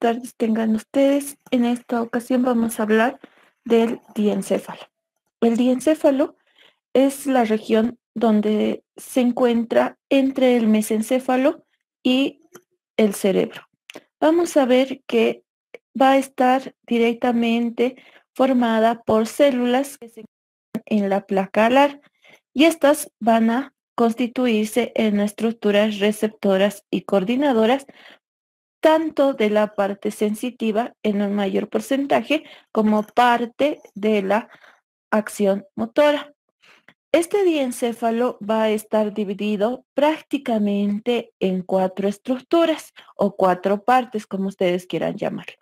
tardes tengan ustedes. En esta ocasión vamos a hablar del diencéfalo. El diencéfalo es la región donde se encuentra entre el mesencéfalo y el cerebro. Vamos a ver que va a estar directamente formada por células que se encuentran en la placa alar y estas van a constituirse en estructuras receptoras y coordinadoras tanto de la parte sensitiva en un mayor porcentaje como parte de la acción motora. Este diencéfalo va a estar dividido prácticamente en cuatro estructuras o cuatro partes, como ustedes quieran llamarlo.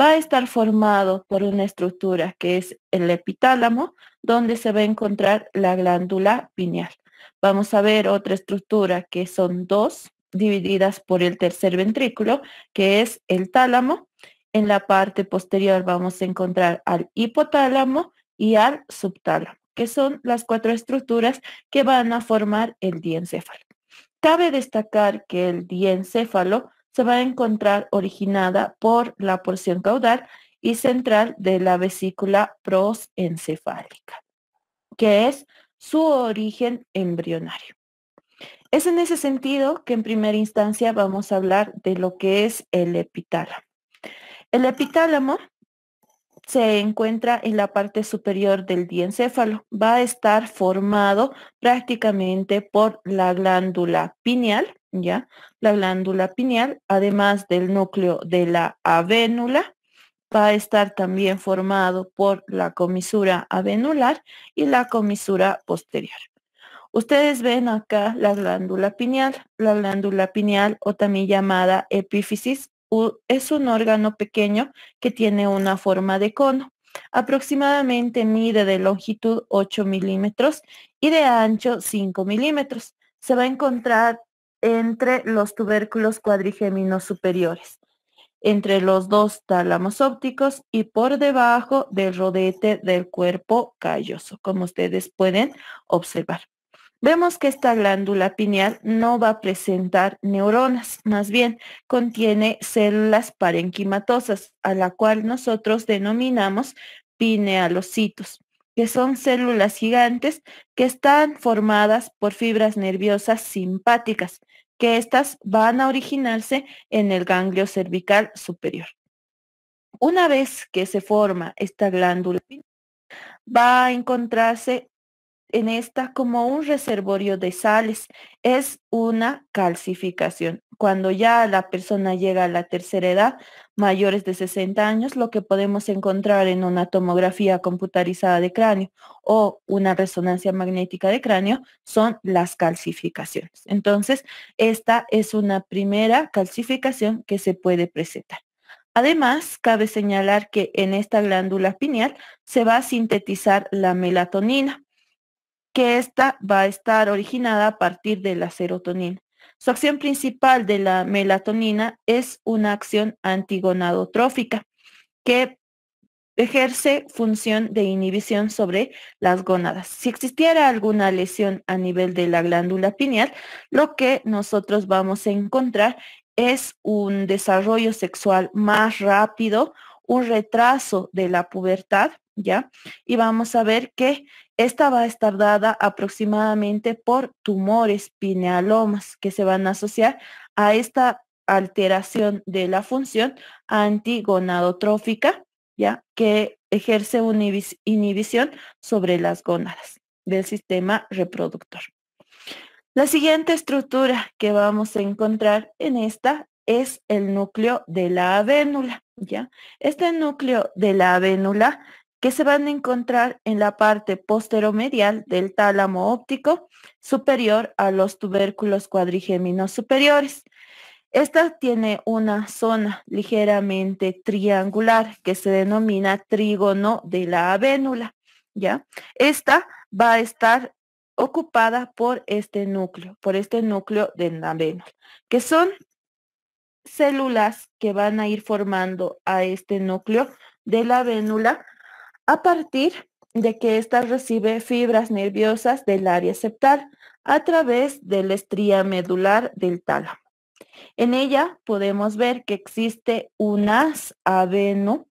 Va a estar formado por una estructura que es el epitálamo, donde se va a encontrar la glándula pineal. Vamos a ver otra estructura que son dos, divididas por el tercer ventrículo, que es el tálamo. En la parte posterior vamos a encontrar al hipotálamo y al subtálamo, que son las cuatro estructuras que van a formar el diencéfalo. Cabe destacar que el diencéfalo se va a encontrar originada por la porción caudal y central de la vesícula prosencefálica, que es su origen embrionario. Es en ese sentido que en primera instancia vamos a hablar de lo que es el epitálamo. El epitálamo se encuentra en la parte superior del diencéfalo. Va a estar formado prácticamente por la glándula pineal, ¿ya? La glándula pineal, además del núcleo de la avénula, va a estar también formado por la comisura avenular y la comisura posterior. Ustedes ven acá la glándula pineal. La glándula pineal o también llamada epífisis es un órgano pequeño que tiene una forma de cono. Aproximadamente mide de longitud 8 milímetros y de ancho 5 milímetros. Se va a encontrar entre los tubérculos cuadrigéminos superiores, entre los dos tálamos ópticos y por debajo del rodete del cuerpo calloso, como ustedes pueden observar. Vemos que esta glándula pineal no va a presentar neuronas, más bien contiene células parenquimatosas, a la cual nosotros denominamos pinealocitos, que son células gigantes que están formadas por fibras nerviosas simpáticas, que éstas van a originarse en el ganglio cervical superior. Una vez que se forma esta glándula, pineal, va a encontrarse en esta como un reservorio de sales. Es una calcificación. Cuando ya la persona llega a la tercera edad, mayores de 60 años, lo que podemos encontrar en una tomografía computarizada de cráneo o una resonancia magnética de cráneo son las calcificaciones. Entonces, esta es una primera calcificación que se puede presentar. Además, cabe señalar que en esta glándula pineal se va a sintetizar la melatonina, que esta va a estar originada a partir de la serotonina. Su acción principal de la melatonina es una acción antigonadotrófica que ejerce función de inhibición sobre las gónadas. Si existiera alguna lesión a nivel de la glándula pineal, lo que nosotros vamos a encontrar es un desarrollo sexual más rápido, un retraso de la pubertad, ¿ya? Y vamos a ver que esta va a estar dada aproximadamente por tumores pinealomas que se van a asociar a esta alteración de la función antigonadotrófica, ¿ya? que ejerce una inhibición sobre las gónadas del sistema reproductor. La siguiente estructura que vamos a encontrar en esta es el núcleo de la avénula. ¿ya? Este núcleo de la avénula que se van a encontrar en la parte posteromedial del tálamo óptico superior a los tubérculos cuadrigéminos superiores. Esta tiene una zona ligeramente triangular que se denomina trígono de la avénula, ¿ya? Esta va a estar ocupada por este núcleo, por este núcleo de la avénula, que son células que van a ir formando a este núcleo de la avénula a partir de que ésta recibe fibras nerviosas del área septal a través de la estría medular del tálamo. En ella podemos ver que existe un as aveno,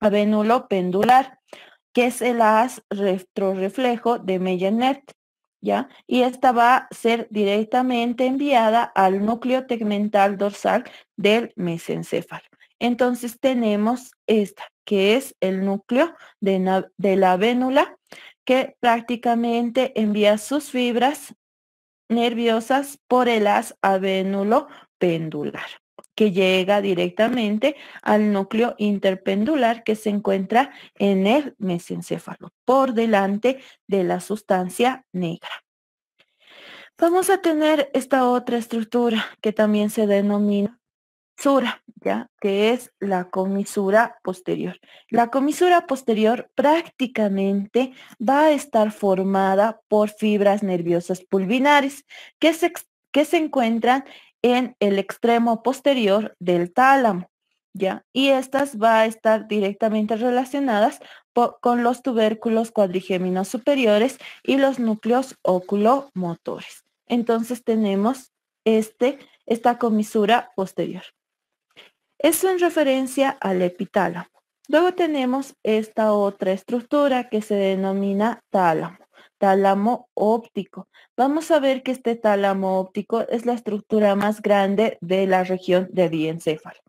avenulo pendular, que es el as retroreflejo de Meyenet, ¿ya? Y esta va a ser directamente enviada al núcleo tegmental dorsal del mesencéfalo. Entonces tenemos esta, que es el núcleo de, la vénula, que prácticamente envía sus fibras nerviosas por el haz avénulo pendular, que llega directamente al núcleo interpendular que se encuentra en el mesencéfalo, por delante de la sustancia negra. Vamos a tener esta otra estructura que también se denomina ¿ya? Que es la comisura posterior. La comisura posterior prácticamente va a estar formada por fibras nerviosas pulvinares que se, que se encuentran en el extremo posterior del tálamo, ¿ya? Y estas va a estar directamente relacionadas con los tubérculos cuadrigéminos superiores y los núcleos oculomotores. Entonces tenemos este, esta comisura posterior. Eso en referencia al epitálamo. Luego tenemos esta otra estructura que se denomina tálamo, tálamo óptico. Vamos a ver que este tálamo óptico es la estructura más grande de la región de diencéfalo.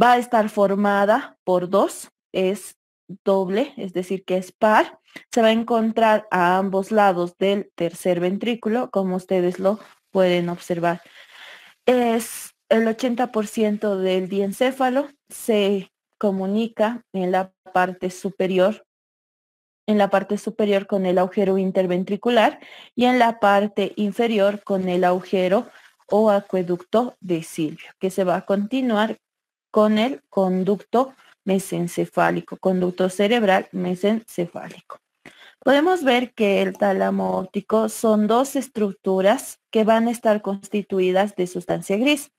Va a estar formada por dos, es doble, es decir, que es par. Se va a encontrar a ambos lados del tercer ventrículo, como ustedes lo pueden observar. Es el 80% del diencéfalo se comunica en la parte superior en la parte superior con el agujero interventricular y en la parte inferior con el agujero o acueducto de Silvio, que se va a continuar con el conducto mesencefálico, conducto cerebral mesencefálico. Podemos ver que el talamo óptico son dos estructuras que van a estar constituidas de sustancia gris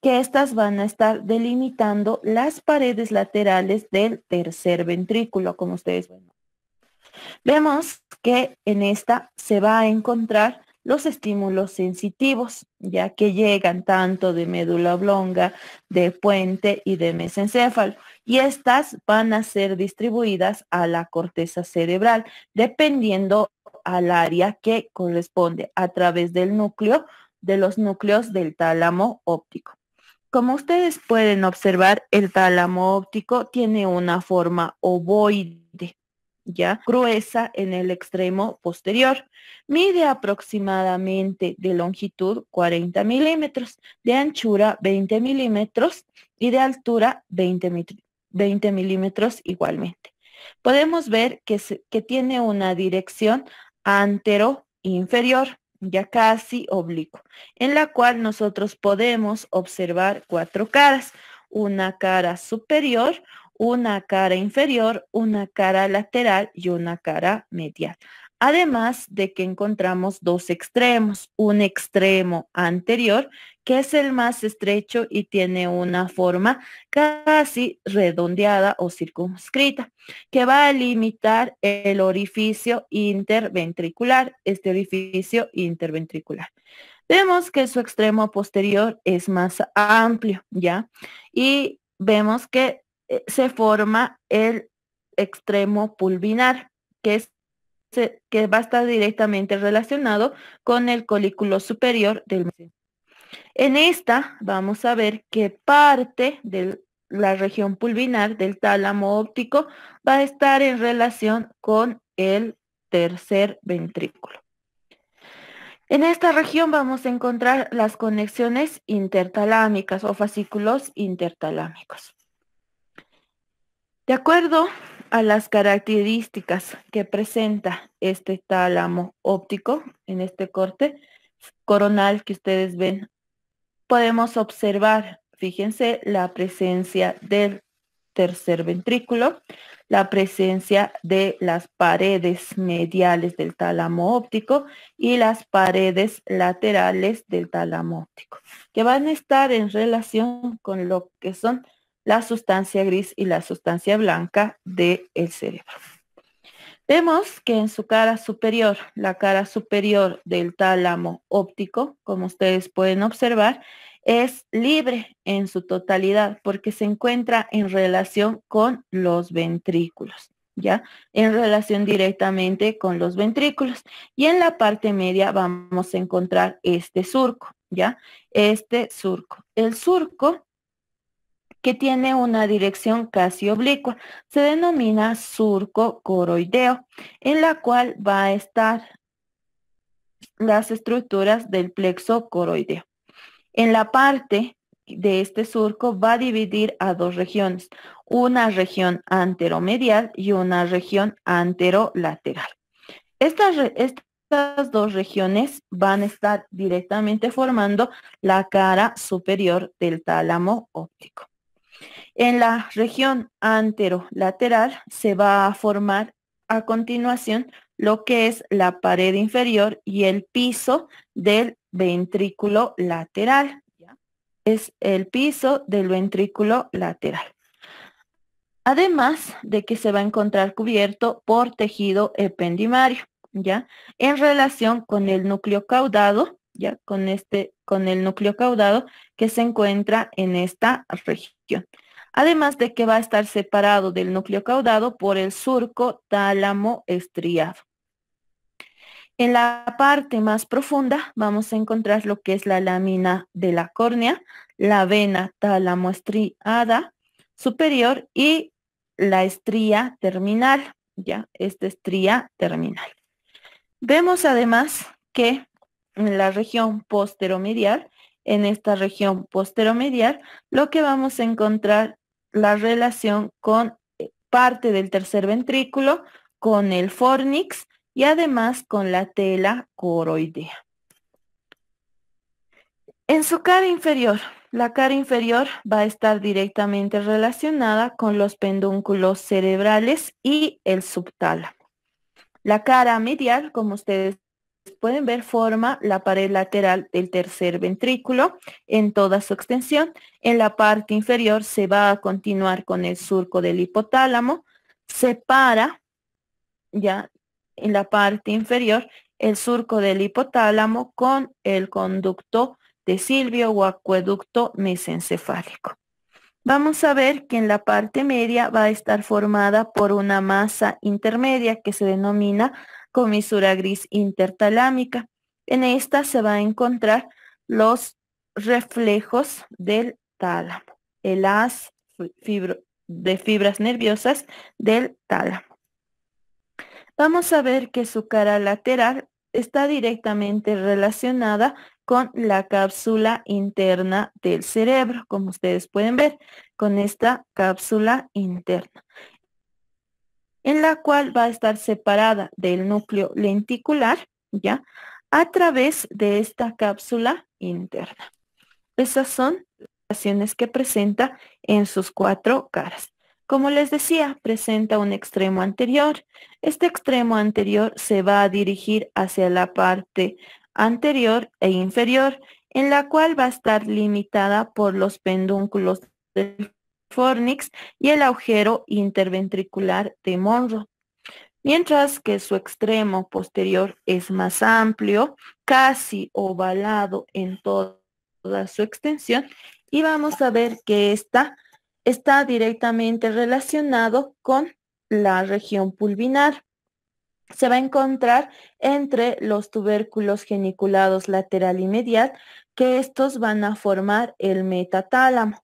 que estas van a estar delimitando las paredes laterales del tercer ventrículo, como ustedes ven. Vemos que en esta se va a encontrar los estímulos sensitivos, ya que llegan tanto de médula oblonga, de puente y de mesencéfalo, y estas van a ser distribuidas a la corteza cerebral, dependiendo al área que corresponde a través del núcleo, de los núcleos del tálamo óptico. Como ustedes pueden observar, el tálamo óptico tiene una forma ovoide, ya gruesa en el extremo posterior. Mide aproximadamente de longitud 40 milímetros, de anchura 20 milímetros y de altura 20, milímetros igualmente. Podemos ver que, que tiene una dirección antero-inferior ya casi oblicuo, en la cual nosotros podemos observar cuatro caras, una cara superior, una cara inferior, una cara lateral y una cara medial. Además de que encontramos dos extremos, un extremo anterior, que es el más estrecho y tiene una forma casi redondeada o circunscrita, que va a limitar el orificio interventricular, este orificio interventricular. Vemos que su extremo posterior es más amplio, ¿ya? Y vemos que eh, se forma el extremo pulvinar, que es que va a estar directamente relacionado con el colículo superior del músculo. En esta vamos a ver que parte de la región pulvinar del tálamo óptico va a estar en relación con el tercer ventrículo. En esta región vamos a encontrar las conexiones intertalámicas o fascículos intertalámicos. De acuerdo a las características que presenta este tálamo óptico en este corte coronal que ustedes ven, podemos observar, fíjense, la presencia del tercer ventrículo, la presencia de las paredes mediales del tálamo óptico y las paredes laterales del tálamo óptico, que van a estar en relación con lo que son la sustancia gris y la sustancia blanca del el cerebro. Vemos que en su cara superior, la cara superior del tálamo óptico, como ustedes pueden observar, es libre en su totalidad porque se encuentra en relación con los ventrículos, ¿ya? En relación directamente con los ventrículos. Y en la parte media vamos a encontrar este surco, ¿ya? Este surco. El surco que tiene una dirección casi oblicua. Se denomina surco coroideo, en la cual va a estar las estructuras del plexo coroideo. En la parte de este surco va a dividir a dos regiones, una región anteromedial y una región anterolateral. Estas, estas dos regiones van a estar directamente formando la cara superior del tálamo óptico. En la región anterolateral se va a formar a continuación lo que es la pared inferior y el piso del ventrículo lateral. Es el piso del ventrículo lateral. Además de que se va a encontrar cubierto por tejido ependimario, ¿ya? En relación con el núcleo caudado, ¿ya? Con, este, con el núcleo caudado que se encuentra en esta región además de que va a estar separado del núcleo caudado por el surco tálamo estriado. En la parte más profunda vamos a encontrar lo que es la lámina de la córnea, la vena tálamo estriada superior y la estría terminal, ya, esta estría terminal. Vemos además que en la región posteromedial, en esta región posteromedial, lo que vamos a encontrar la relación con eh, parte del tercer ventrículo, con el fornix y además con la tela coroidea. En su cara inferior, la cara inferior va a estar directamente relacionada con los pendúnculos cerebrales y el subtálamo. La cara medial, como ustedes pueden ver forma la pared lateral del tercer ventrículo en toda su extensión. En la parte inferior se va a continuar con el surco del hipotálamo, separa ya en la parte inferior el surco del hipotálamo con el conducto de Silvio o acueducto mesencefálico. Vamos a ver que en la parte media va a estar formada por una masa intermedia que se denomina comisura gris intertalámica. En esta se va a encontrar los reflejos del tálamo, el haz de fibras nerviosas del tálamo. Vamos a ver que su cara lateral está directamente relacionada con la cápsula interna del cerebro, como ustedes pueden ver, con esta cápsula interna en la cual va a estar separada del núcleo lenticular, ¿ya? A través de esta cápsula interna. Esas son las que presenta en sus cuatro caras. Como les decía, presenta un extremo anterior. Este extremo anterior se va a dirigir hacia la parte anterior e inferior, en la cual va a estar limitada por los pendúnculos del fornix y el agujero interventricular de Monroe. Mientras que su extremo posterior es más amplio, casi ovalado en toda su extensión, y vamos a ver que esta está directamente relacionado con la región pulvinar. Se va a encontrar entre los tubérculos geniculados lateral y medial, que estos van a formar el metatálamo.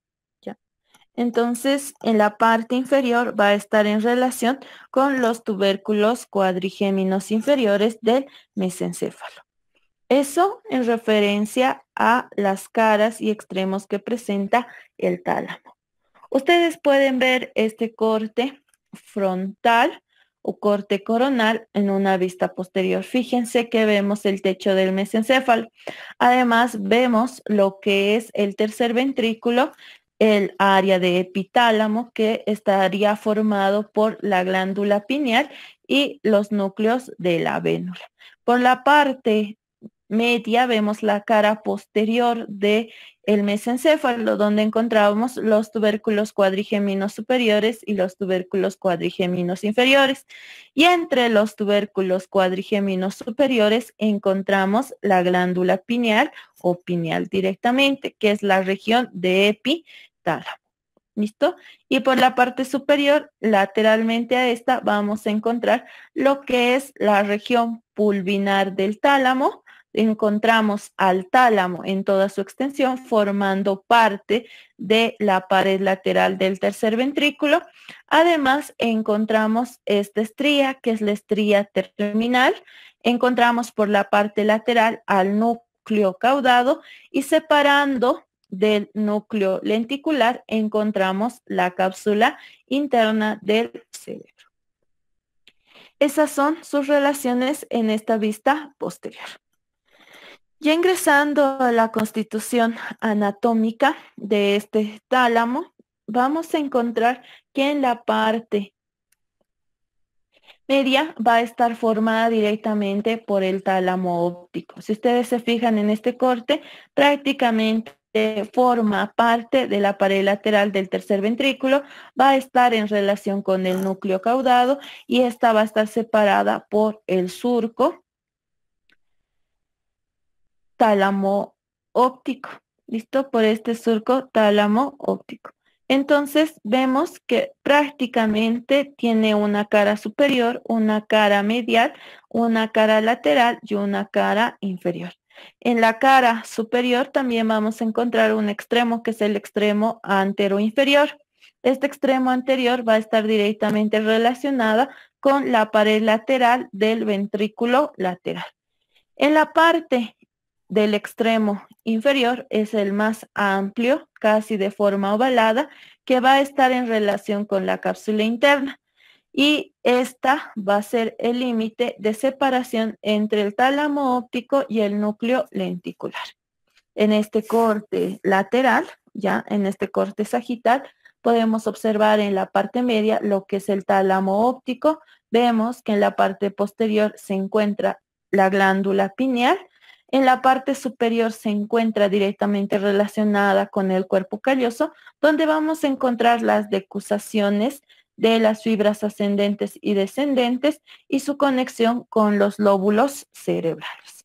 Entonces, en la parte inferior va a estar en relación con los tubérculos cuadrigéminos inferiores del mesencéfalo. Eso en referencia a las caras y extremos que presenta el tálamo. Ustedes pueden ver este corte frontal o corte coronal en una vista posterior. Fíjense que vemos el techo del mesencéfalo. Además, vemos lo que es el tercer ventrículo el área de epitálamo que estaría formado por la glándula pineal y los núcleos de la vénula. Por la parte media vemos la cara posterior de el mesencéfalo, donde encontramos los tubérculos cuadrigeminos superiores y los tubérculos cuadrigeminos inferiores. Y entre los tubérculos cuadrigeminos superiores encontramos la glándula pineal o pineal directamente, que es la región de epitálamo. ¿Listo? Y por la parte superior, lateralmente a esta, vamos a encontrar lo que es la región pulvinar del tálamo, encontramos al tálamo en toda su extensión formando parte de la pared lateral del tercer ventrículo. Además, encontramos esta estría, que es la estría terminal. Encontramos por la parte lateral al núcleo caudado y separando del núcleo lenticular encontramos la cápsula interna del cerebro. Esas son sus relaciones en esta vista posterior. Ya ingresando a la constitución anatómica de este tálamo, vamos a encontrar que en la parte media va a estar formada directamente por el tálamo óptico. Si ustedes se fijan en este corte, prácticamente forma parte de la pared lateral del tercer ventrículo, va a estar en relación con el núcleo caudado y esta va a estar separada por el surco tálamo óptico. ¿Listo? Por este surco tálamo óptico. Entonces vemos que prácticamente tiene una cara superior, una cara medial, una cara lateral y una cara inferior. En la cara superior también vamos a encontrar un extremo que es el extremo antero inferior. Este extremo anterior va a estar directamente relacionada con la pared lateral del ventrículo lateral. En la parte del extremo inferior es el más amplio, casi de forma ovalada, que va a estar en relación con la cápsula interna. Y esta va a ser el límite de separación entre el tálamo óptico y el núcleo lenticular. En este corte lateral, ya en este corte sagital, podemos observar en la parte media lo que es el tálamo óptico. Vemos que en la parte posterior se encuentra la glándula pineal en la parte superior se encuentra directamente relacionada con el cuerpo calloso, donde vamos a encontrar las decusaciones de las fibras ascendentes y descendentes y su conexión con los lóbulos cerebrales.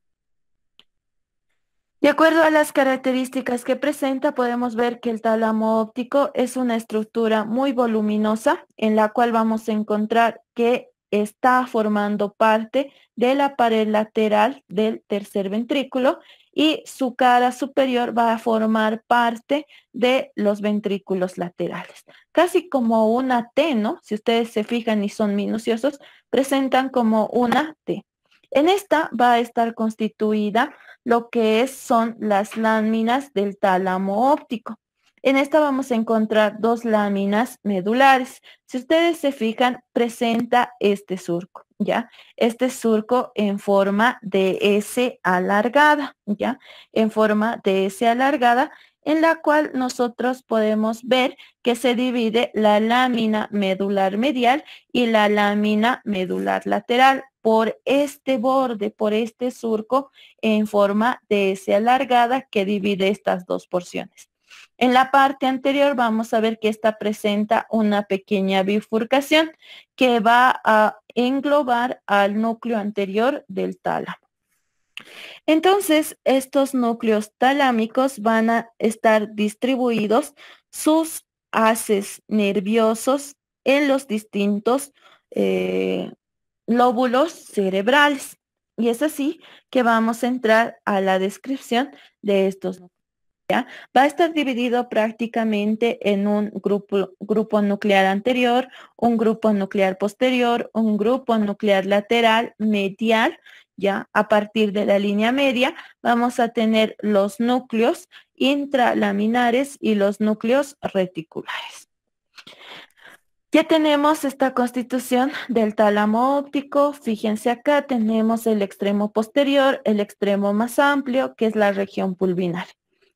De acuerdo a las características que presenta, podemos ver que el tálamo óptico es una estructura muy voluminosa en la cual vamos a encontrar que está formando parte de la pared lateral del tercer ventrículo y su cara superior va a formar parte de los ventrículos laterales. Casi como una T, ¿no? Si ustedes se fijan y son minuciosos, presentan como una T. En esta va a estar constituida lo que es, son las láminas del tálamo óptico. En esta vamos a encontrar dos láminas medulares. Si ustedes se fijan, presenta este surco, ¿ya? Este surco en forma de S alargada, ¿ya? En forma de S alargada, en la cual nosotros podemos ver que se divide la lámina medular medial y la lámina medular lateral por este borde, por este surco en forma de S alargada que divide estas dos porciones. En la parte anterior vamos a ver que esta presenta una pequeña bifurcación que va a englobar al núcleo anterior del tálamo. Entonces, estos núcleos talámicos van a estar distribuidos sus haces nerviosos en los distintos eh, lóbulos cerebrales. Y es así que vamos a entrar a la descripción de estos núcleos va a estar dividido prácticamente en un grupo, nuclear anterior, un grupo nuclear posterior, un grupo nuclear lateral, medial, ya a partir de la línea media vamos a tener los núcleos intralaminares y los núcleos reticulares. Ya tenemos esta constitución del tálamo óptico. Fíjense acá, tenemos el extremo posterior, el extremo más amplio, que es la región pulvinar.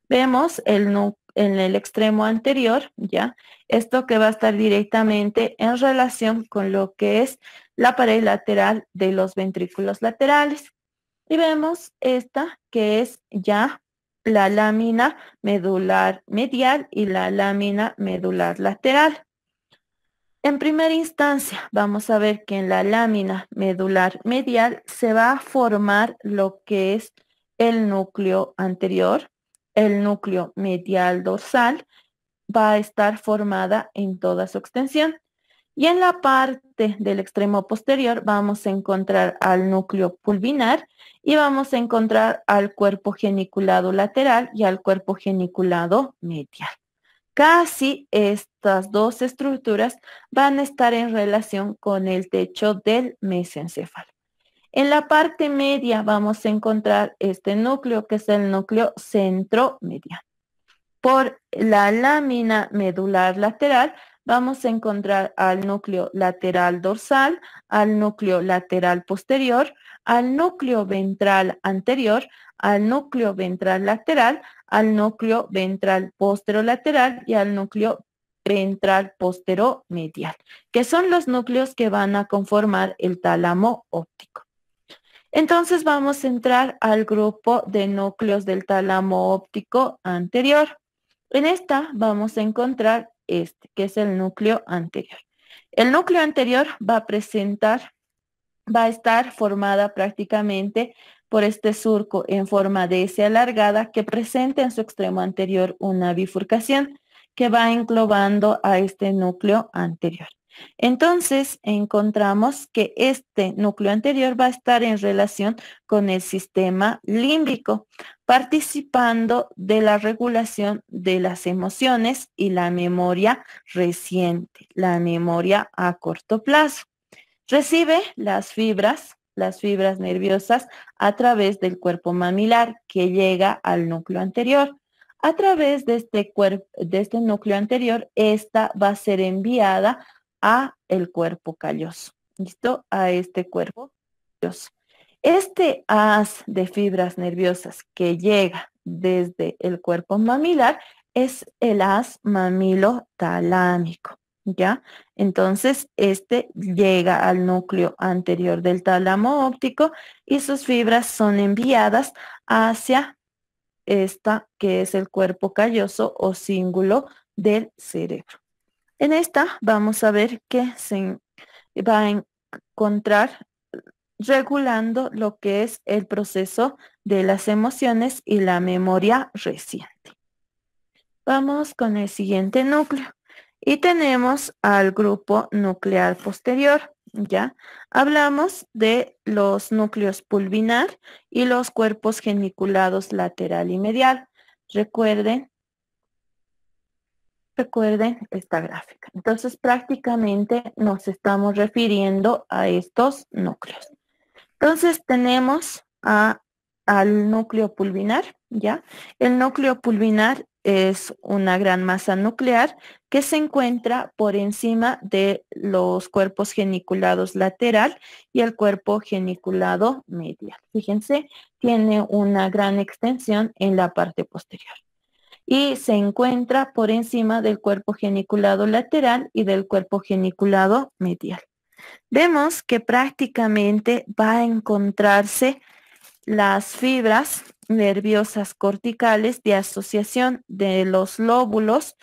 Vemos el en el extremo anterior, ¿ya? Esto que va a estar directamente en relación con lo que es la pared lateral de los ventrículos laterales. Y vemos esta que es ya la lámina medular medial y la lámina medular lateral. En primera instancia, vamos a ver que en la lámina medular medial se va a formar lo que es el núcleo anterior, el núcleo medial dorsal va a estar formada en toda su extensión. Y en la parte del extremo posterior vamos a encontrar al núcleo pulvinar y vamos a encontrar al cuerpo geniculado lateral y al cuerpo geniculado medial. Casi estas dos estructuras van a estar en relación con el techo del mesencéfalo. En la parte media vamos a encontrar este núcleo que es el núcleo centromedial. Por la lámina medular lateral vamos a encontrar al núcleo lateral dorsal, al núcleo lateral posterior, al núcleo ventral anterior, al núcleo ventral lateral, al núcleo ventral posterolateral y al núcleo ventral posteromedial, que son los núcleos que van a conformar el tálamo óptico. Entonces vamos a entrar al grupo de núcleos del tálamo óptico anterior. En esta vamos a encontrar este, que es el núcleo anterior. El núcleo anterior va a presentar, va a estar formada prácticamente por este surco en forma de S alargada que presenta en su extremo anterior una bifurcación que va englobando a este núcleo anterior. Entonces, encontramos que este núcleo anterior va a estar en relación con el sistema límbico, participando de la regulación de las emociones y la memoria reciente, la memoria a corto plazo. Recibe las fibras, las fibras nerviosas, a través del cuerpo mamilar que llega al núcleo anterior. A través de este, de este núcleo anterior, esta va a ser enviada a el cuerpo calloso, ¿listo? A este cuerpo calloso. Este haz de fibras nerviosas que llega desde el cuerpo mamilar es el haz mamilotalámico, ¿ya? Entonces, este llega al núcleo anterior del tálamo óptico y sus fibras son enviadas hacia esta que es el cuerpo calloso o cíngulo del cerebro. En esta vamos a ver que se va a encontrar regulando lo que es el proceso de las emociones y la memoria reciente. Vamos con el siguiente núcleo y tenemos al grupo nuclear posterior. Ya hablamos de los núcleos pulvinar y los cuerpos geniculados lateral y medial. Recuerden Recuerden esta gráfica. Entonces, prácticamente nos estamos refiriendo a estos núcleos. Entonces, tenemos al núcleo pulvinar, ¿ya? El núcleo pulvinar es una gran masa nuclear que se encuentra por encima de los cuerpos geniculados lateral y el cuerpo geniculado medial. Fíjense, tiene una gran extensión en la parte posterior y se encuentra por encima del cuerpo geniculado lateral y del cuerpo geniculado medial. Vemos que prácticamente va a encontrarse las fibras nerviosas corticales de asociación de los lóbulos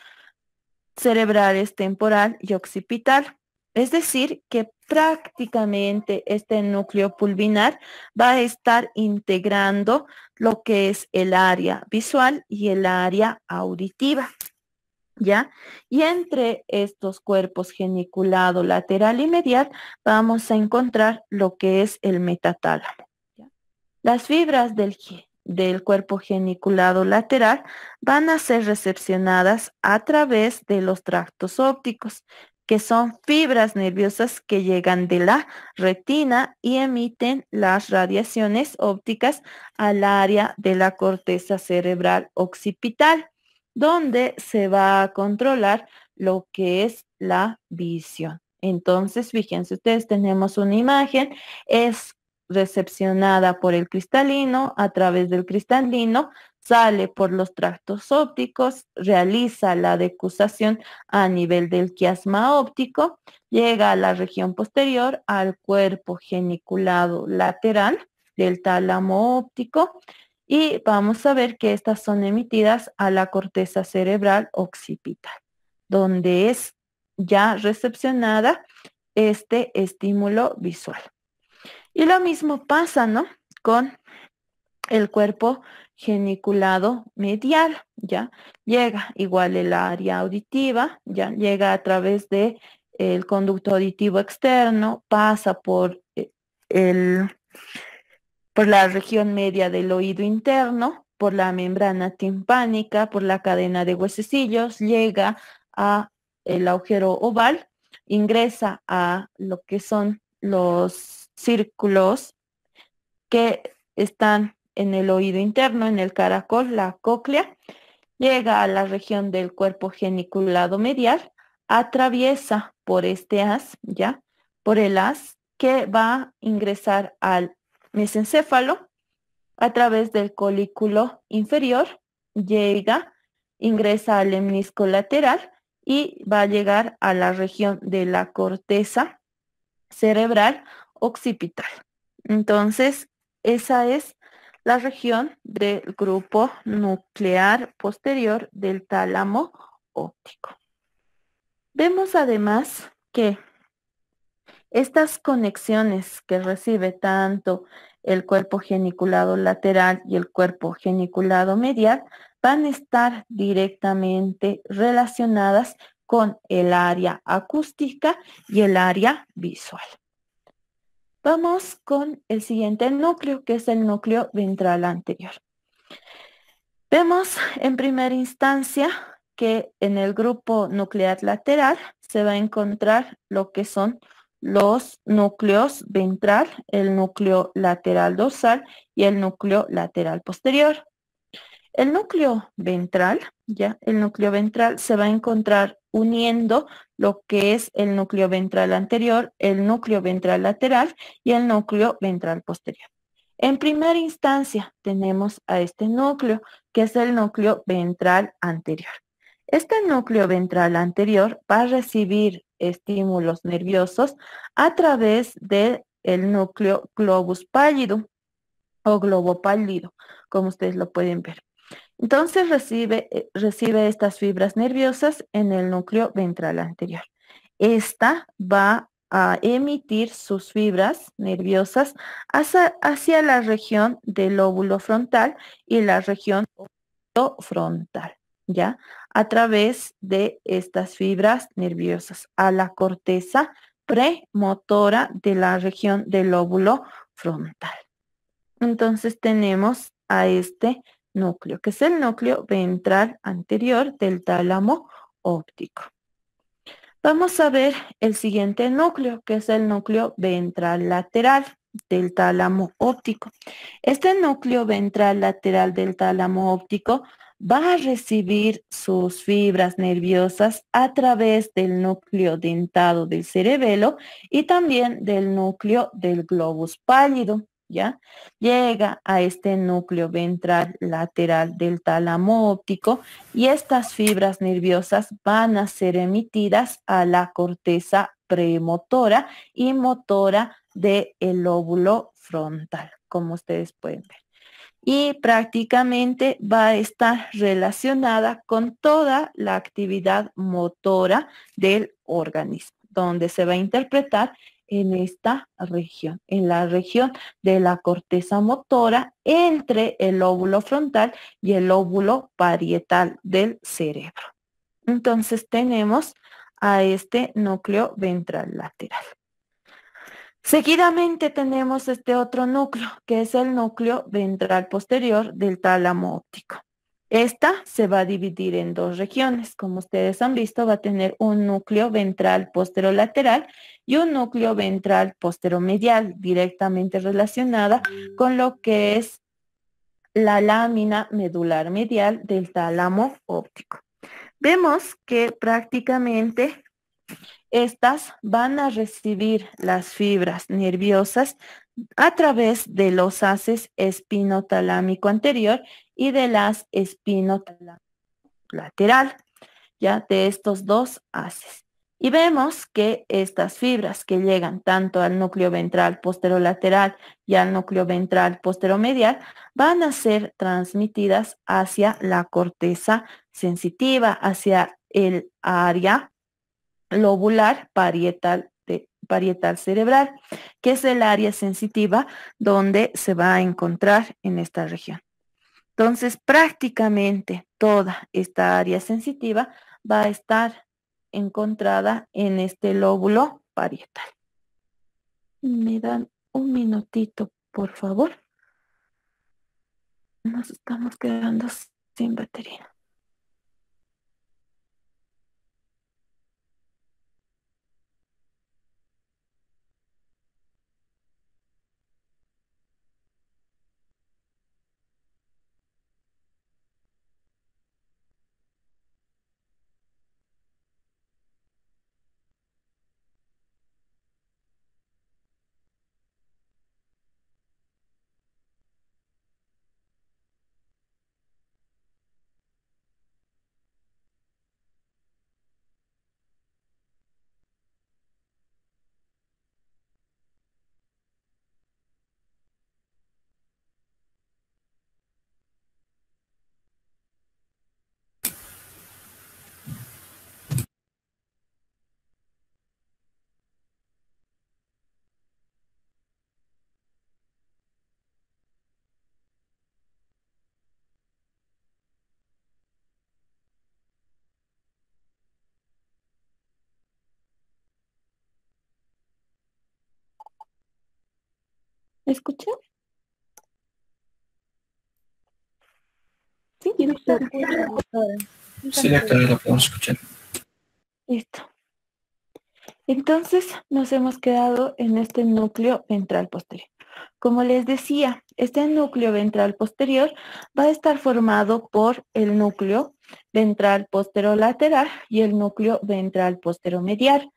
cerebrales temporal y occipital. Es decir, que prácticamente este núcleo pulvinar va a estar integrando lo que es el área visual y el área auditiva. ¿Ya? Y entre estos cuerpos geniculado lateral y medial vamos a encontrar lo que es el metatálamo. Las fibras del, del cuerpo geniculado lateral van a ser recepcionadas a través de los tractos ópticos, que son fibras nerviosas que llegan de la retina y emiten las radiaciones ópticas al área de la corteza cerebral occipital, donde se va a controlar lo que es la visión. Entonces, fíjense ustedes, tenemos una imagen, es recepcionada por el cristalino, a través del cristalino sale por los tractos ópticos, realiza la decusación a nivel del quiasma óptico, llega a la región posterior, al cuerpo geniculado lateral del tálamo óptico y vamos a ver que estas son emitidas a la corteza cerebral occipital, donde es ya recepcionada este estímulo visual. Y lo mismo pasa, ¿no? Con el cuerpo geniculado medial, ¿ya? Llega igual el área auditiva, ¿ya? Llega a través de el conducto auditivo externo, pasa por eh, el por la región media del oído interno, por la membrana timpánica, por la cadena de huesecillos, llega a el agujero oval, ingresa a lo que son los círculos que están en el oído interno, en el caracol, la cóclea, llega a la región del cuerpo geniculado medial, atraviesa por este as, ¿ya? Por el as, que va a ingresar al mesencéfalo a través del colículo inferior, llega, ingresa al hemnisco lateral y va a llegar a la región de la corteza cerebral occipital. Entonces, esa es la región del grupo nuclear posterior del tálamo óptico. Vemos además que estas conexiones que recibe tanto el cuerpo geniculado lateral y el cuerpo geniculado medial van a estar directamente relacionadas con el área acústica y el área visual. Vamos con el siguiente núcleo, que es el núcleo ventral anterior. Vemos en primera instancia que en el grupo nuclear lateral se va a encontrar lo que son los núcleos ventral, el núcleo lateral dorsal y el núcleo lateral posterior. El núcleo ventral, ya, el núcleo ventral se va a encontrar uniendo lo que es el núcleo ventral anterior, el núcleo ventral lateral y el núcleo ventral posterior. En primera instancia tenemos a este núcleo, que es el núcleo ventral anterior. Este núcleo ventral anterior va a recibir estímulos nerviosos a través del núcleo globus pálido o globo pálido, como ustedes lo pueden ver. Entonces recibe, eh, recibe estas fibras nerviosas en el núcleo ventral anterior. Esta va a emitir sus fibras nerviosas hacia, hacia la región del lóbulo frontal y la región frontal, ¿ya? A través de estas fibras nerviosas a la corteza premotora de la región del lóbulo frontal. Entonces tenemos a este núcleo, que es el núcleo ventral anterior del tálamo óptico. Vamos a ver el siguiente núcleo, que es el núcleo ventral lateral del tálamo óptico. Este núcleo ventral lateral del tálamo óptico va a recibir sus fibras nerviosas a través del núcleo dentado del cerebelo y también del núcleo del globus pálido. Llega a este núcleo ventral lateral del tálamo óptico y estas fibras nerviosas van a ser emitidas a la corteza premotora y motora del el lóbulo frontal, como ustedes pueden ver. Y prácticamente va a estar relacionada con toda la actividad motora del organismo, donde se va a interpretar en esta región, en la región de la corteza motora entre el lóbulo frontal y el lóbulo parietal del cerebro. Entonces tenemos a este núcleo ventral lateral. Seguidamente tenemos este otro núcleo, que es el núcleo ventral posterior del tálamo óptico. Esta se va a dividir en dos regiones. Como ustedes han visto, va a tener un núcleo ventral posterolateral y un núcleo ventral posteromedial directamente relacionada con lo que es la lámina medular medial del tálamo óptico. Vemos que prácticamente estas van a recibir las fibras nerviosas a través de los haces espinotalámico anterior y de las espinotalámico lateral, ya de estos dos haces. Y vemos que estas fibras que llegan tanto al núcleo ventral posterolateral y al núcleo ventral posteromedial van a ser transmitidas hacia la corteza sensitiva, hacia el área lobular parietal parietal cerebral, que es el área sensitiva donde se va a encontrar en esta región. Entonces, prácticamente toda esta área sensitiva va a estar encontrada en este lóbulo parietal. Me dan un minutito, por favor. Nos estamos quedando sin batería. escuchar? Sí, Sí, podemos escuchar. Listo. Entonces nos hemos quedado en este núcleo ventral posterior. Como les decía, este núcleo ventral posterior va a estar formado por el núcleo ventral posterolateral y el núcleo ventral posteromedial.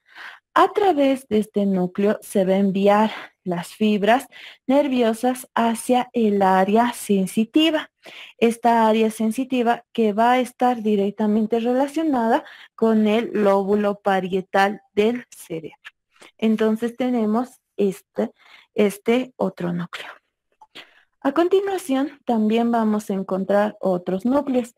A través de este núcleo se va a enviar las fibras nerviosas hacia el área sensitiva. Esta área sensitiva que va a estar directamente relacionada con el lóbulo parietal del cerebro. Entonces tenemos este, este otro núcleo. A continuación también vamos a encontrar otros núcleos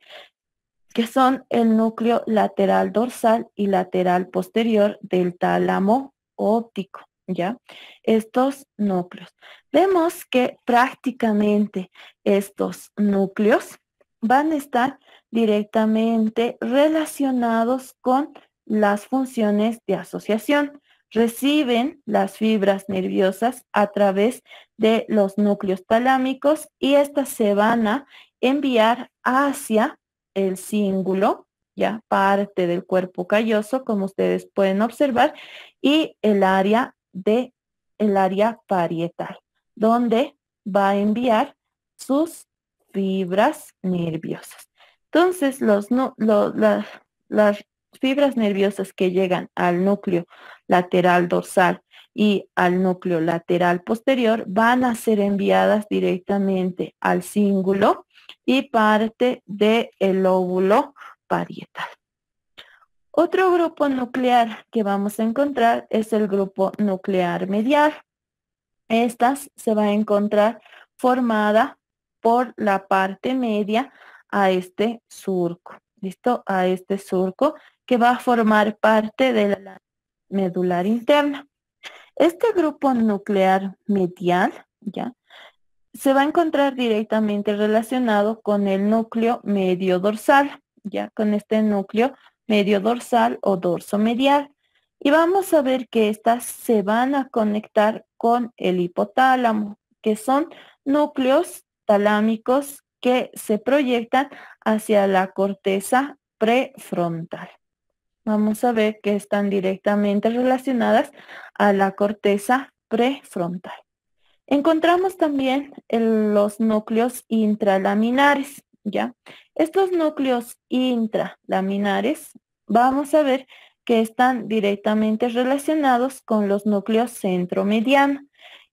que son el núcleo lateral dorsal y lateral posterior del tálamo óptico. ¿ya? Estos núcleos. Vemos que prácticamente estos núcleos van a estar directamente relacionados con las funciones de asociación. Reciben las fibras nerviosas a través de los núcleos talámicos y estas se van a enviar hacia el cíngulo, ya parte del cuerpo calloso, como ustedes pueden observar, y el área de el área parietal, donde va a enviar sus fibras nerviosas. Entonces, los, las fibras nerviosas que llegan al núcleo lateral dorsal y al núcleo lateral posterior van a ser enviadas directamente al cíngulo y parte del óvulo parietal. Otro grupo nuclear que vamos a encontrar es el grupo nuclear medial. Estas se va a encontrar formada por la parte media a este surco, ¿listo? A este surco que va a formar parte de la medular interna. Este grupo nuclear medial, ¿ya? Se va a encontrar directamente relacionado con el núcleo medio dorsal, ¿ya? Con este núcleo medio dorsal o dorso medial. Y vamos a ver que estas se van a conectar con el hipotálamo, que son núcleos talámicos que se proyectan hacia la corteza prefrontal. Vamos a ver que están directamente relacionadas a la corteza prefrontal. Encontramos también los núcleos intralaminares, ¿ya? Estos núcleos intralaminares vamos a ver que están directamente relacionados con los núcleos centromediano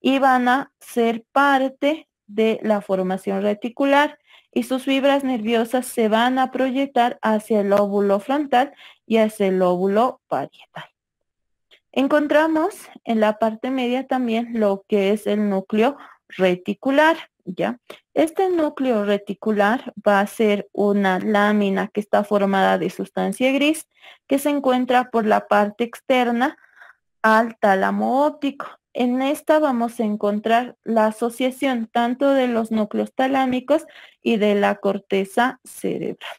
y van a ser parte de la formación reticular y sus fibras nerviosas se van a proyectar hacia el lóbulo frontal y hacia el lóbulo parietal. Encontramos en la parte media también lo que es el núcleo reticular. ¿ya? Este núcleo reticular va a ser una lámina que está formada de sustancia gris que se encuentra por la parte externa al tálamo óptico. En esta vamos a encontrar la asociación tanto de los núcleos talámicos y de la corteza cerebral.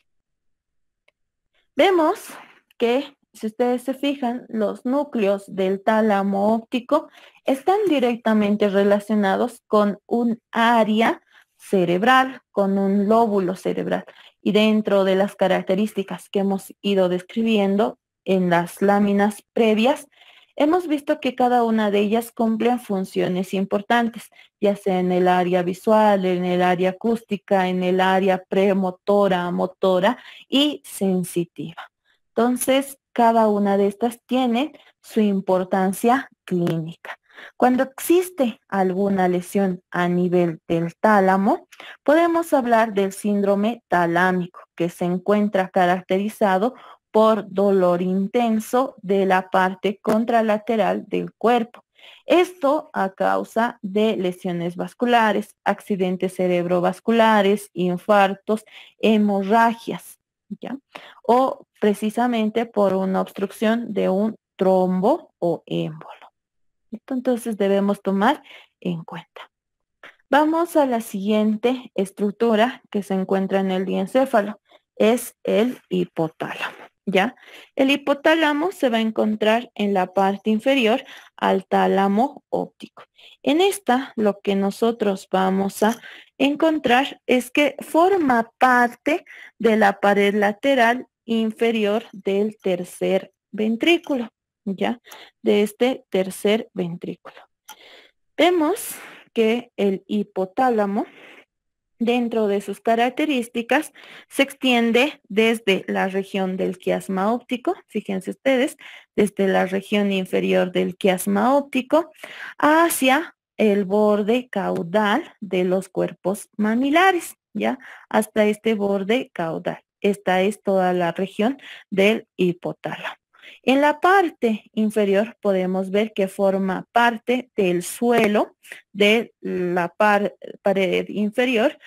Vemos que si ustedes se fijan, los núcleos del tálamo óptico están directamente relacionados con un área cerebral, con un lóbulo cerebral. Y dentro de las características que hemos ido describiendo en las láminas previas, hemos visto que cada una de ellas cumplen funciones importantes, ya sea en el área visual, en el área acústica, en el área premotora, motora y sensitiva. Entonces, cada una de estas tiene su importancia clínica. Cuando existe alguna lesión a nivel del tálamo, podemos hablar del síndrome talámico, que se encuentra caracterizado por dolor intenso de la parte contralateral del cuerpo. Esto a causa de lesiones vasculares, accidentes cerebrovasculares, infartos, hemorragias, ¿ya? O precisamente por una obstrucción de un trombo o émbolo. entonces debemos tomar en cuenta. Vamos a la siguiente estructura que se encuentra en el diencéfalo. Es el hipotálamo. ¿ya? El hipotálamo se va a encontrar en la parte inferior al tálamo óptico. En esta lo que nosotros vamos a encontrar es que forma parte de la pared lateral inferior del tercer ventrículo, ¿ya? De este tercer ventrículo. Vemos que el hipotálamo, dentro de sus características, se extiende desde la región del quiasma óptico, fíjense ustedes, desde la región inferior del quiasma óptico hacia el borde caudal de los cuerpos mamilares, ¿ya? Hasta este borde caudal. Esta es toda la región del hipotálamo. En la parte inferior podemos ver que forma parte del suelo de la pared inferior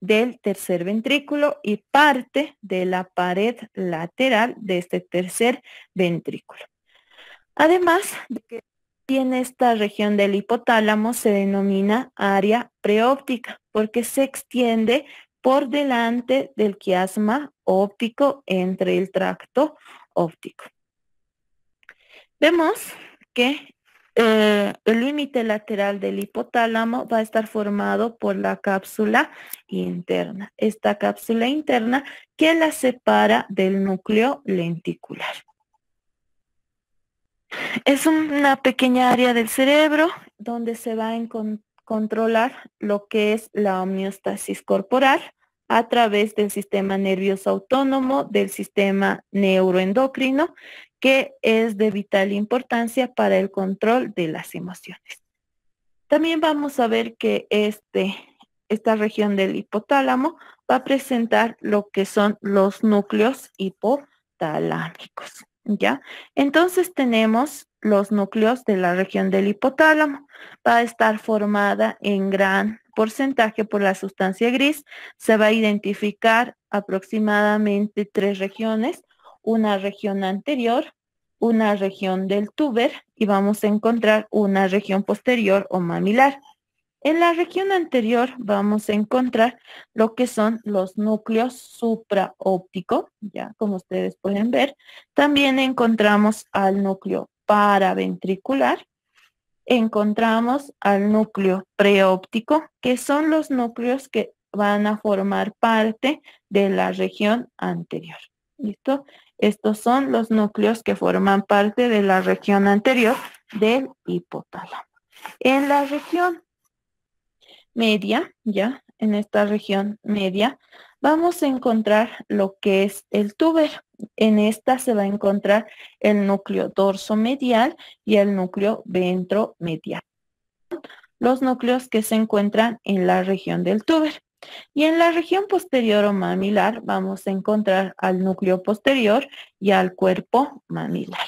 del tercer ventrículo y parte de la pared lateral de este tercer ventrículo. Además de que en esta región del hipotálamo se denomina área preóptica porque se extiende por delante del quiasma óptico entre el tracto óptico. Vemos que eh, el límite lateral del hipotálamo va a estar formado por la cápsula interna. Esta cápsula interna que la separa del núcleo lenticular. Es una pequeña área del cerebro donde se va a controlar lo que es la homeostasis corporal a través del sistema nervioso autónomo, del sistema neuroendocrino, que es de vital importancia para el control de las emociones. También vamos a ver que este, esta región del hipotálamo va a presentar lo que son los núcleos hipotalámicos. ¿Ya? Entonces tenemos los núcleos de la región del hipotálamo. Va a estar formada en gran porcentaje por la sustancia gris. Se va a identificar aproximadamente tres regiones, una región anterior, una región del tuber y vamos a encontrar una región posterior o mamilar. En la región anterior vamos a encontrar lo que son los núcleos supraóptico, ya como ustedes pueden ver. También encontramos al núcleo paraventricular, encontramos al núcleo preóptico, que son los núcleos que van a formar parte de la región anterior. ¿Listo? Estos son los núcleos que forman parte de la región anterior del hipotálamo. En la región media, ya, en esta región media, vamos a encontrar lo que es el tuber. En esta se va a encontrar el núcleo dorso medial y el núcleo ventromedial. Los núcleos que se encuentran en la región del tuber. Y en la región posterior o mamilar vamos a encontrar al núcleo posterior y al cuerpo mamilar.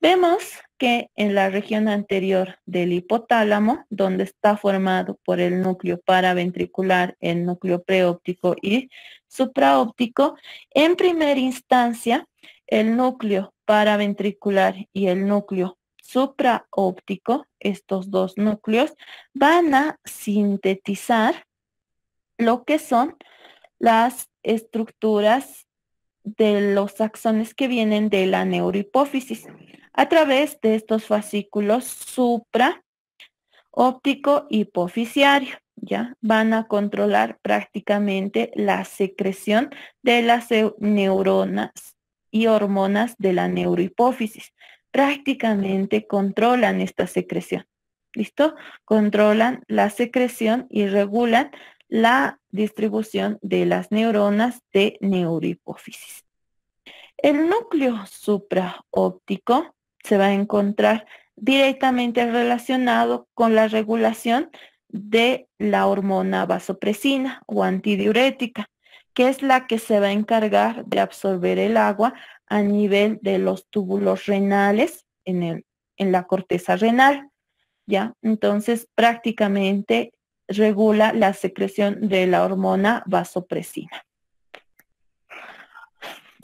Vemos que en la región anterior del hipotálamo, donde está formado por el núcleo paraventricular, el núcleo preóptico y supraóptico, en primera instancia, el núcleo paraventricular y el núcleo supraóptico, estos dos núcleos, van a sintetizar lo que son las estructuras de los axones que vienen de la neurohipófisis a través de estos fascículos supra óptico hipoficiario. Ya van a controlar prácticamente la secreción de las neuronas y hormonas de la neurohipófisis. Prácticamente controlan esta secreción. ¿Listo? Controlan la secreción y regulan la distribución de las neuronas de neurohipófisis. El núcleo supraóptico se va a encontrar directamente relacionado con la regulación de la hormona vasopresina o antidiurética, que es la que se va a encargar de absorber el agua a nivel de los túbulos renales en, en la corteza renal. ¿ya? Entonces, prácticamente regula la secreción de la hormona vasopresina.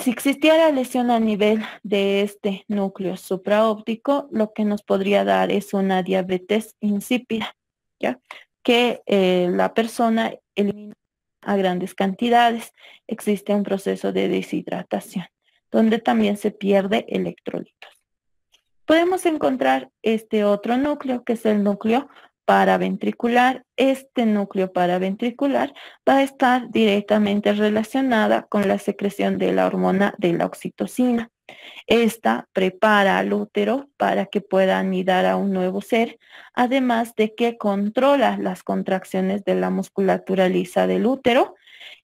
Si existiera lesión a nivel de este núcleo supraóptico, lo que nos podría dar es una diabetes insípida, ¿ya? que eh, la persona elimina a grandes cantidades. Existe un proceso de deshidratación, donde también se pierde electrolitos. Podemos encontrar este otro núcleo, que es el núcleo paraventricular, este núcleo paraventricular va a estar directamente relacionada con la secreción de la hormona de la oxitocina. Esta prepara al útero para que pueda anidar a un nuevo ser, además de que controla las contracciones de la musculatura lisa del útero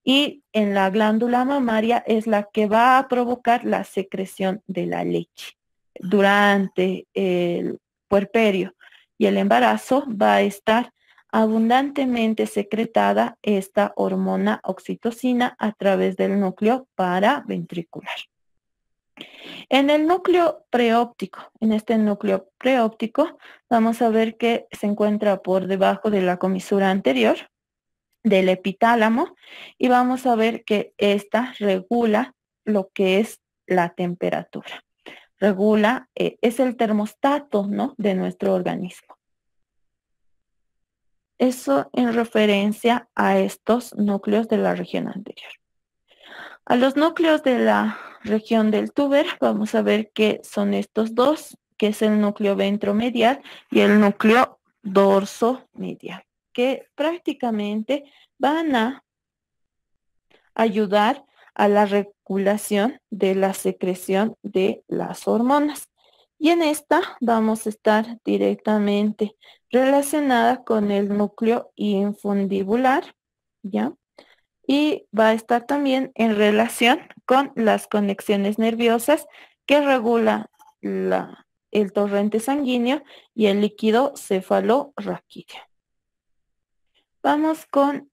y en la glándula mamaria es la que va a provocar la secreción de la leche durante el puerperio y el embarazo va a estar abundantemente secretada esta hormona oxitocina a través del núcleo paraventricular. En el núcleo preóptico, en este núcleo preóptico, vamos a ver que se encuentra por debajo de la comisura anterior del epitálamo y vamos a ver que esta regula lo que es la temperatura regula, eh, es el termostato ¿no? de nuestro organismo. Eso en referencia a estos núcleos de la región anterior. A los núcleos de la región del tuber, vamos a ver que son estos dos, que es el núcleo ventromedial y el núcleo dorso medial, que prácticamente van a ayudar a la de la secreción de las hormonas. Y en esta vamos a estar directamente relacionada con el núcleo infundibular, ¿ya? Y va a estar también en relación con las conexiones nerviosas que regula el torrente sanguíneo y el líquido cefalorraquídeo. Vamos con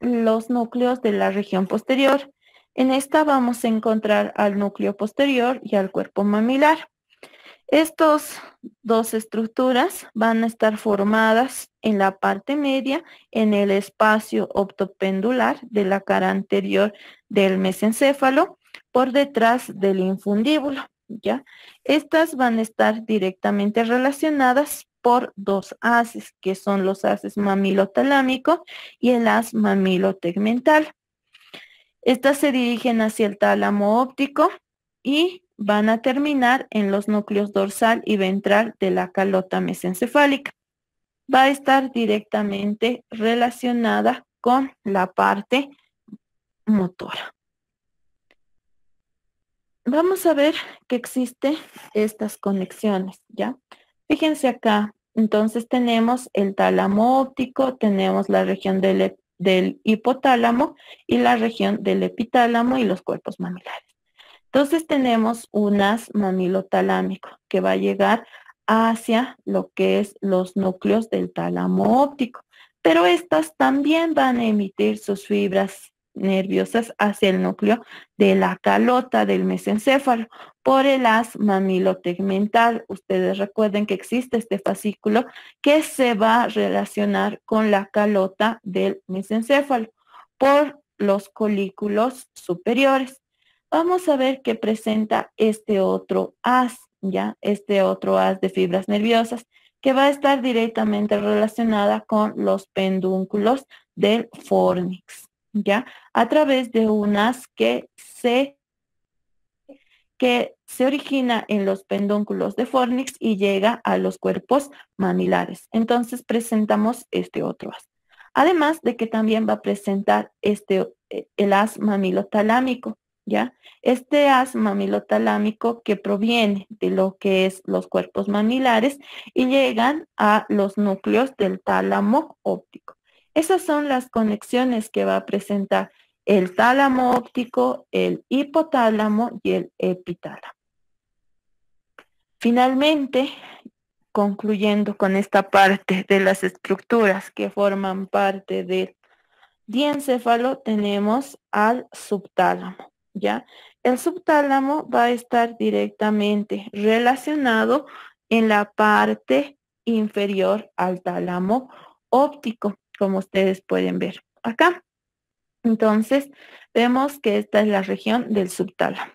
los núcleos de la región posterior. En esta vamos a encontrar al núcleo posterior y al cuerpo mamilar. Estas dos estructuras van a estar formadas en la parte media, en el espacio optopendular de la cara anterior del mesencéfalo, por detrás del infundíbulo. ¿ya? Estas van a estar directamente relacionadas por dos haces, que son los haces mamilotalámico y el haz mamilotegmental. Estas se dirigen hacia el tálamo óptico y van a terminar en los núcleos dorsal y ventral de la calota mesencefálica. Va a estar directamente relacionada con la parte motora. Vamos a ver que existen estas conexiones, ¿ya? Fíjense acá, entonces tenemos el tálamo óptico, tenemos la región del del hipotálamo y la región del epitálamo y los cuerpos mamilares. Entonces tenemos un as mamilotalámico que va a llegar hacia lo que es los núcleos del tálamo óptico, pero estas también van a emitir sus fibras nerviosas hacia el núcleo de la calota del mesencéfalo por el as mamilotegmental. Ustedes recuerden que existe este fascículo que se va a relacionar con la calota del mesencéfalo por los colículos superiores. Vamos a ver qué presenta este otro as, ya, este otro haz de fibras nerviosas que va a estar directamente relacionada con los pendúnculos del fornix. ¿ya? A través de un que se que se origina en los pendónculos de Fornix y llega a los cuerpos mamilares. Entonces presentamos este otro as. Además de que también va a presentar este, el as mamilotalámico, ¿ya? Este as mamilotalámico que proviene de lo que es los cuerpos mamilares y llegan a los núcleos del tálamo óptico. Esas son las conexiones que va a presentar el tálamo óptico, el hipotálamo y el epitálamo. Finalmente, concluyendo con esta parte de las estructuras que forman parte del diencéfalo, tenemos al subtálamo, ¿ya? El subtálamo va a estar directamente relacionado en la parte inferior al tálamo óptico como ustedes pueden ver acá. Entonces, vemos que esta es la región del subtálamo.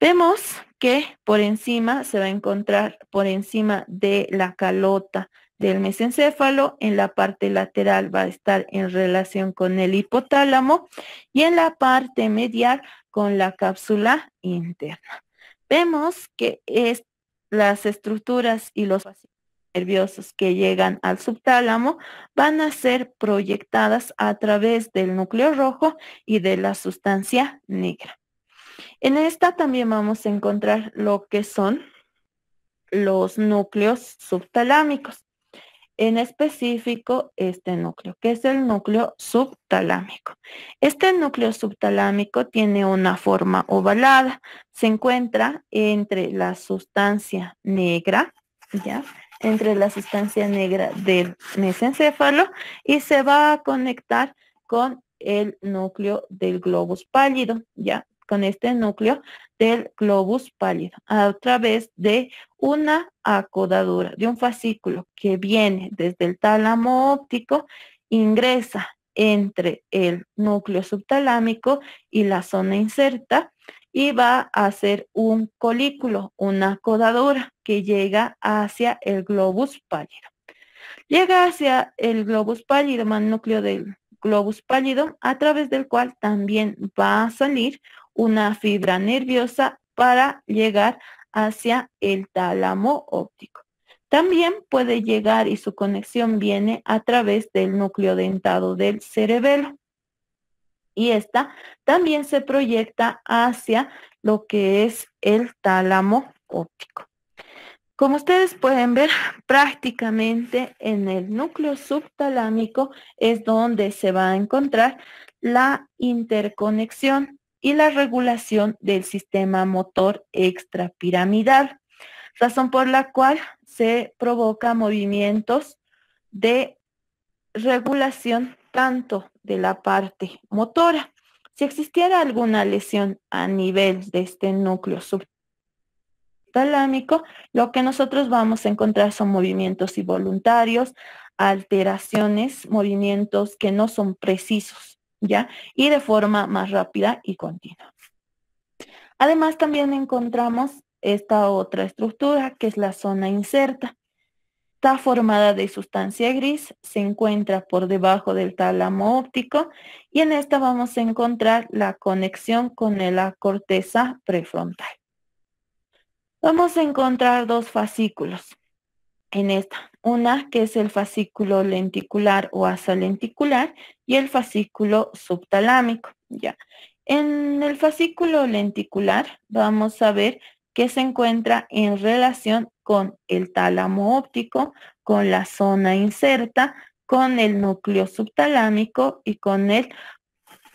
Vemos que por encima se va a encontrar por encima de la calota del mesencéfalo, en la parte lateral va a estar en relación con el hipotálamo y en la parte medial con la cápsula interna. Vemos que es, las estructuras y los nerviosos que llegan al subtálamo van a ser proyectadas a través del núcleo rojo y de la sustancia negra. En esta también vamos a encontrar lo que son los núcleos subtalámicos. En específico, este núcleo, que es el núcleo subtalámico. Este núcleo subtalámico tiene una forma ovalada. Se encuentra entre la sustancia negra, ¿ya? entre la sustancia negra del mesencéfalo y se va a conectar con el núcleo del globus pálido, ya con este núcleo del globus pálido a través de una acodadura, de un fascículo que viene desde el tálamo óptico, ingresa entre el núcleo subtalámico y la zona inserta y va a ser un colículo, una codadora que llega hacia el globus pálido. Llega hacia el globus pálido, más núcleo del globus pálido, a través del cual también va a salir una fibra nerviosa para llegar hacia el tálamo óptico. También puede llegar y su conexión viene a través del núcleo dentado del cerebelo y esta también se proyecta hacia lo que es el tálamo óptico. Como ustedes pueden ver, prácticamente en el núcleo subtalámico es donde se va a encontrar la interconexión y la regulación del sistema motor extrapiramidal, razón por la cual se provoca movimientos de regulación tanto de la parte motora. Si existiera alguna lesión a nivel de este núcleo subtalámico, lo que nosotros vamos a encontrar son movimientos involuntarios, alteraciones, movimientos que no son precisos, ¿ya? Y de forma más rápida y continua. Además, también encontramos esta otra estructura, que es la zona inserta está formada de sustancia gris, se encuentra por debajo del tálamo óptico y en esta vamos a encontrar la conexión con la corteza prefrontal. Vamos a encontrar dos fascículos en esta. Una que es el fascículo lenticular o asa lenticular y el fascículo subtalámico. Ya. En el fascículo lenticular vamos a ver que se encuentra en relación con el tálamo óptico, con la zona inserta, con el núcleo subtalámico y con el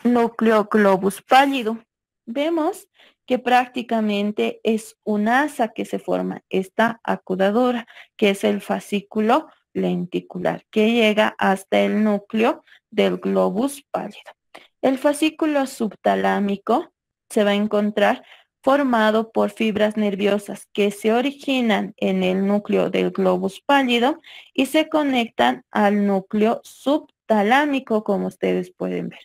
núcleo globus pálido. Vemos que prácticamente es un asa que se forma, esta acudadura, que es el fascículo lenticular, que llega hasta el núcleo del globus pálido. El fascículo subtalámico se va a encontrar formado por fibras nerviosas que se originan en el núcleo del globus pálido y se conectan al núcleo subtalámico, como ustedes pueden ver.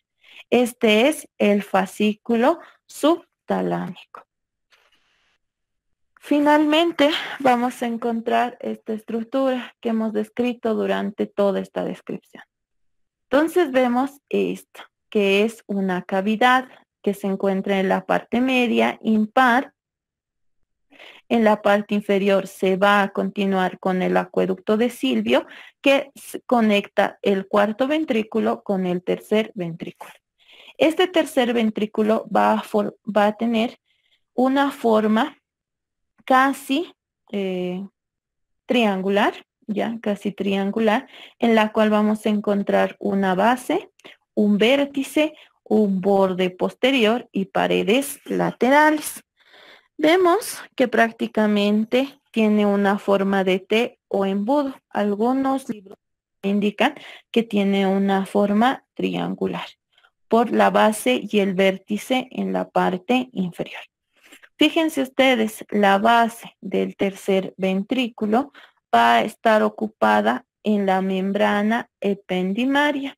Este es el fascículo subtalámico. Finalmente, vamos a encontrar esta estructura que hemos descrito durante toda esta descripción. Entonces vemos esto, que es una cavidad que se encuentra en la parte media, impar. En la parte inferior se va a continuar con el acueducto de Silvio que conecta el cuarto ventrículo con el tercer ventrículo. Este tercer ventrículo va a, va a tener una forma casi eh, triangular, ya casi triangular, en la cual vamos a encontrar una base, un vértice, un borde posterior y paredes laterales. Vemos que prácticamente tiene una forma de T o embudo. Algunos libros indican que tiene una forma triangular por la base y el vértice en la parte inferior. Fíjense ustedes, la base del tercer ventrículo va a estar ocupada en la membrana ependimaria.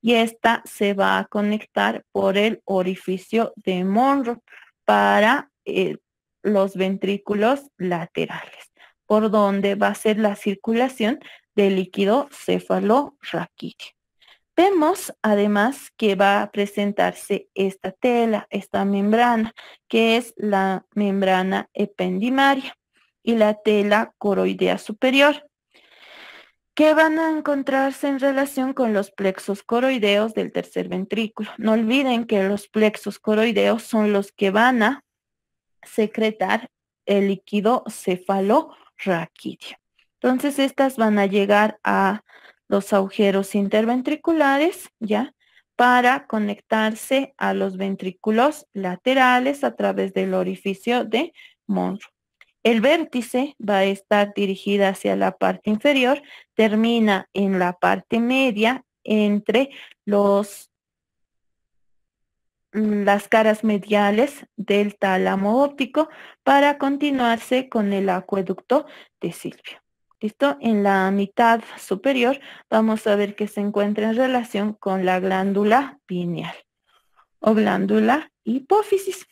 Y esta se va a conectar por el orificio de Monroe para eh, los ventrículos laterales, por donde va a ser la circulación del líquido cefalorraquídeo. Vemos además que va a presentarse esta tela, esta membrana, que es la membrana ependimaria y la tela coroidea superior, ¿Qué van a encontrarse en relación con los plexos coroideos del tercer ventrículo. No olviden que los plexos coroideos son los que van a secretar el líquido cefalorraquídeo. Entonces, estas van a llegar a los agujeros interventriculares, ¿ya? Para conectarse a los ventrículos laterales a través del orificio de Monro. El vértice va a estar dirigida hacia la parte inferior, termina en la parte media entre mm, las caras mediales del tálamo óptico para continuarse con el acueducto de Silvio. ¿Listo? En la mitad superior vamos a ver que se encuentra en relación con la glándula pineal o glándula hipófisis.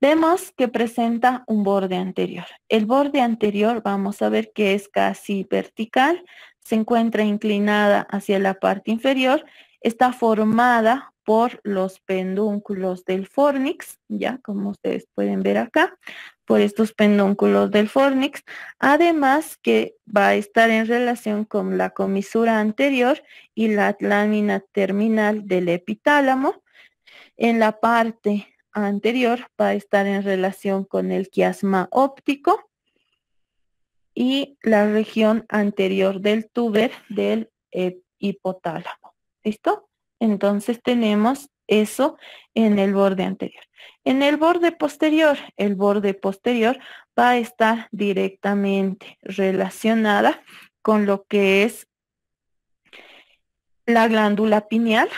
Vemos que presenta un borde anterior. El borde anterior vamos a ver que es casi vertical, se encuentra inclinada hacia la parte inferior, está formada por los pendúnculos del fornix, ya como ustedes pueden ver acá, por estos pendúnculos del fornix, además que va a estar en relación con la comisura anterior y la lámina terminal del epitálamo. En la parte anterior va a estar en relación con el quiasma óptico y la región anterior del tuber del eh, hipotálamo. ¿Listo? Entonces tenemos eso en el borde anterior. En el borde posterior, el borde posterior va a estar directamente relacionada con lo que es la glándula pineal,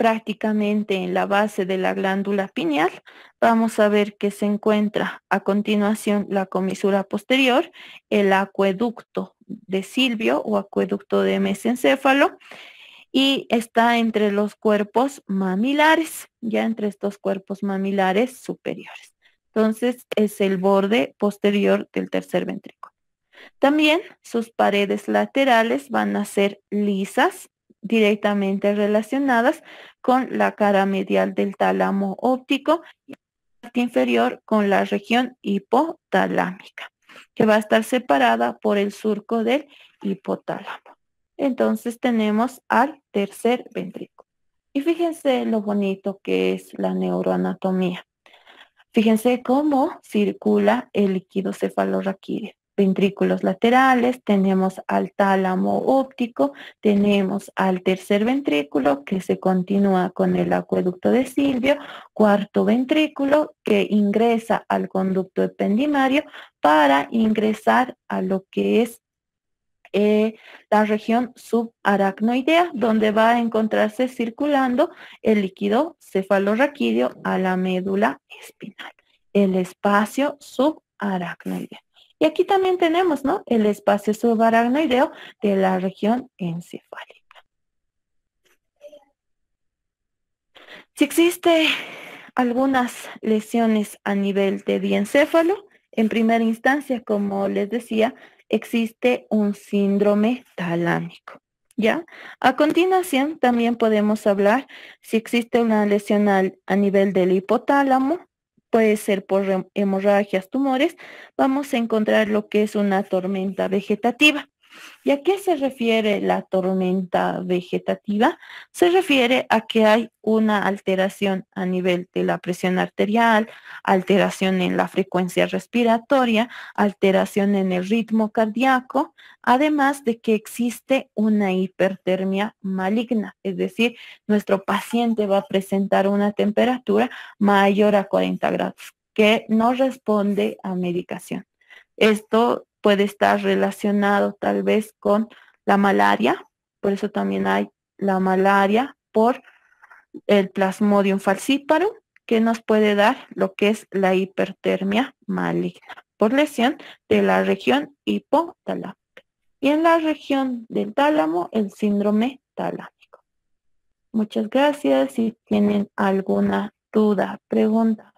prácticamente en la base de la glándula pineal, vamos a ver que se encuentra a continuación la comisura posterior, el acueducto de Silvio o acueducto de mesencéfalo, y está entre los cuerpos mamilares, ya entre estos cuerpos mamilares superiores. Entonces es el borde posterior del tercer ventrículo. También sus paredes laterales van a ser lisas, directamente relacionadas con la cara medial del tálamo óptico y la parte inferior con la región hipotalámica, que va a estar separada por el surco del hipotálamo. Entonces tenemos al tercer ventrículo. Y fíjense lo bonito que es la neuroanatomía. Fíjense cómo circula el líquido cefalorraquídeo ventrículos laterales, tenemos al tálamo óptico, tenemos al tercer ventrículo que se continúa con el acueducto de Silvio, cuarto ventrículo que ingresa al conducto ependimario para ingresar a lo que es eh, la región subaracnoidea, donde va a encontrarse circulando el líquido cefalorraquídeo a la médula espinal, el espacio subaracnoidea. Y aquí también tenemos, El espacio subaracnoideo de la región encefálica. Si existe algunas lesiones a nivel de diencéfalo, en primera instancia, como les decía, existe un síndrome talámico. ¿Ya? A continuación, también podemos hablar si existe una lesión a nivel del hipotálamo, puede ser por hemorragias, tumores, vamos a encontrar lo que es una tormenta vegetativa. ¿Y a qué se refiere la tormenta vegetativa? Se refiere a que hay una alteración a nivel de la presión arterial, alteración en la frecuencia respiratoria, alteración en el ritmo cardíaco, además de que existe una hipertermia maligna, es decir, nuestro paciente va a presentar una temperatura mayor a 40 grados que no responde a medicación. Esto puede estar relacionado tal vez con la malaria, por eso también hay la malaria por el plasmodium falciparum, que nos puede dar lo que es la hipertermia maligna por lesión de la región hipotalámica. Y en la región del tálamo, el síndrome talámico. Muchas gracias. Si tienen alguna duda, pregunta